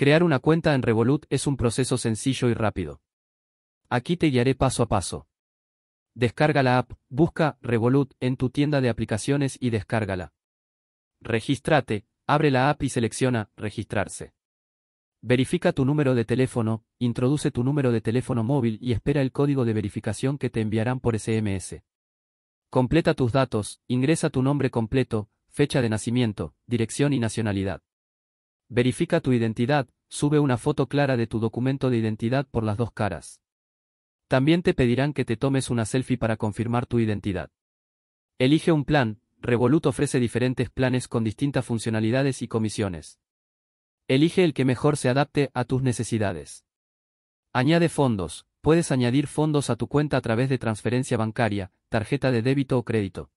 Crear una cuenta en Revolut es un proceso sencillo y rápido. Aquí te guiaré paso a paso. Descarga la app, busca Revolut en tu tienda de aplicaciones y descárgala. Regístrate, abre la app y selecciona Registrarse. Verifica tu número de teléfono, introduce tu número de teléfono móvil y espera el código de verificación que te enviarán por SMS. Completa tus datos, ingresa tu nombre completo, fecha de nacimiento, dirección y nacionalidad. Verifica tu identidad, sube una foto clara de tu documento de identidad por las dos caras. También te pedirán que te tomes una selfie para confirmar tu identidad. Elige un plan, Revolut ofrece diferentes planes con distintas funcionalidades y comisiones. Elige el que mejor se adapte a tus necesidades. Añade fondos, puedes añadir fondos a tu cuenta a través de transferencia bancaria, tarjeta de débito o crédito.